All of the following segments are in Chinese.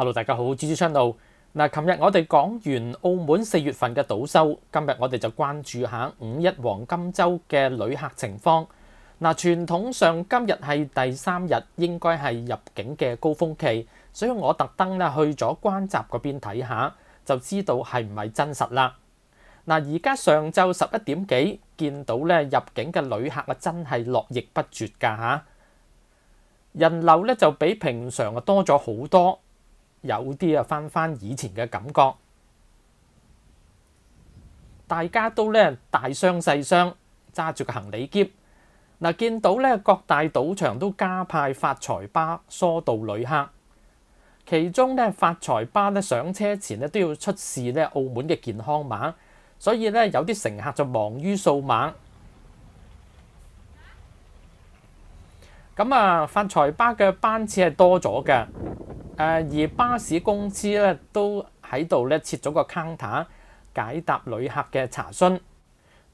Hello，大家好，珠珠昌道嗱。琴日我哋讲完澳门四月份嘅赌收，今日我哋就关注下五一黄金周嘅旅客情况嗱。传统上今日系第三日，应该系入境嘅高峰期，所以我特登咧去咗关闸嗰边睇下，就知道系唔系真实啦。嗱，而家上昼十一点几见到咧入境嘅旅客啊，真系络绎不绝噶吓，人流咧就比平常啊多咗好多。有啲啊，翻翻以前嘅感覺，大家都咧大箱細箱揸住個行李夾，嗱，見到咧各大賭場都加派發財巴疏導旅客，其中咧發財巴咧上車前咧都要出示咧澳門嘅健康碼，所以咧有啲乘客就忙於掃碼，咁啊發財巴嘅班次係多咗嘅。誒而巴士公司咧都喺度咧設咗個 counter 解答旅客嘅查詢。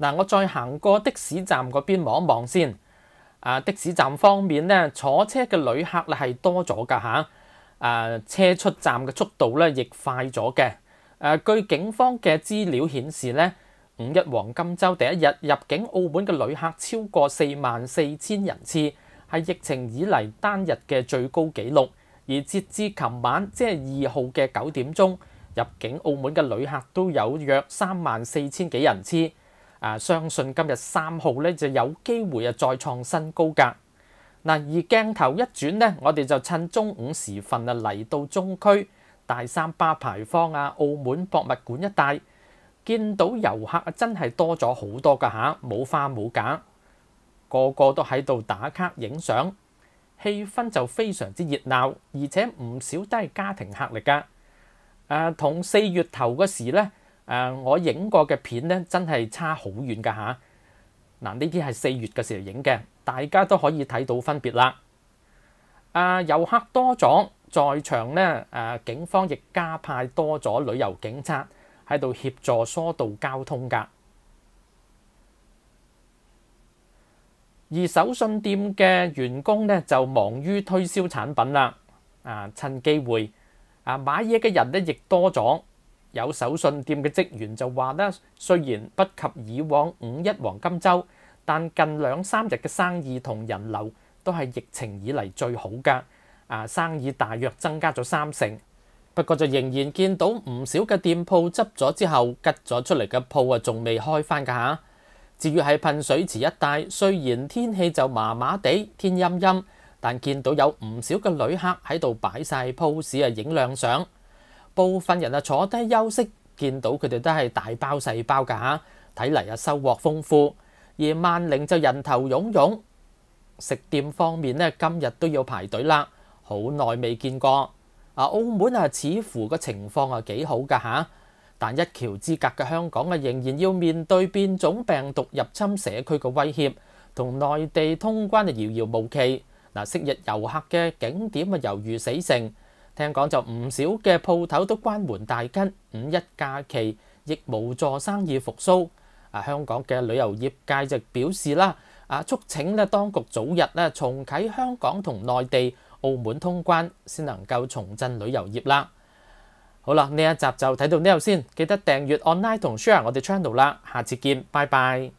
嗱，我再行過的士站嗰邊望一望先。啊，的士站方面咧，坐車嘅旅客咧係多咗㗎嚇。誒，車出站嘅速度咧亦快咗嘅。誒，據警方嘅資料顯示咧，五一黃金週第一日入境澳門嘅旅客超過四萬四千人次，係疫情以嚟單日嘅最高紀錄。而截至琴晚，即係二號嘅九點鐘入境澳門嘅旅客都有約三萬四千幾人次，啊，相信今日三號咧就有機會啊再創新高格。嗱，而鏡頭一轉咧，我哋就趁中午時分啊嚟到中區大三巴牌坊啊、澳門博物館一帶，見到遊客啊真係多咗好多㗎嚇，冇花冇假，個個都喺度打卡影相。氣氛就非常之熱鬧，而且唔少都係家庭客嚟噶。誒同四月頭嗰時咧，誒我影過嘅片咧真係差好遠噶吓，嗱，呢啲係四月嘅時候影嘅，大家都可以睇到分別啦。啊，遊客多咗，在場咧誒，警方亦加派多咗旅遊警察喺度協助疏導交通噶。而手信店嘅員工咧就忙於推銷產品啦，啊，趁機會，啊買嘢嘅人咧亦多咗。有手信店嘅職員就話咧，雖然不及以往五一黃金週，但近兩三日嘅生意同人流都係疫情以嚟最好噶，啊生意大約增加咗三成。不過就仍然見到唔少嘅店鋪執咗之後吉咗出嚟嘅鋪啊，仲未開翻㗎至於係噴水池一帶，雖然天氣就麻麻地，天陰陰，但見到有唔少嘅旅客喺度擺晒 pose 啊，影亮相。部分人啊坐低休息，見到佢哋都係大包細包㗎嚇，睇嚟啊收穫豐富。而萬寧就人頭湧湧，食店方面咧今日都要排隊啦，好耐未見過。啊，澳門啊，似乎個情況啊幾好㗎嚇。但一橋之隔嘅香港啊，仍然要面對變種病毒入侵社區嘅威脅，同內地通關啊遙遙無期。嗱，昔日遊客嘅景點啊猶如死城，聽講就唔少嘅鋪頭都關門大吉。五一假期亦無助生意復甦。啊，香港嘅旅遊業界就表示啦，啊，促請咧當局早日咧重啟香港同內地、澳門通關，先能夠重振旅遊業啦。好啦，呢一集就睇到呢度先，記得訂閱 online 同 share 我哋 channel 啦，下次見，拜拜。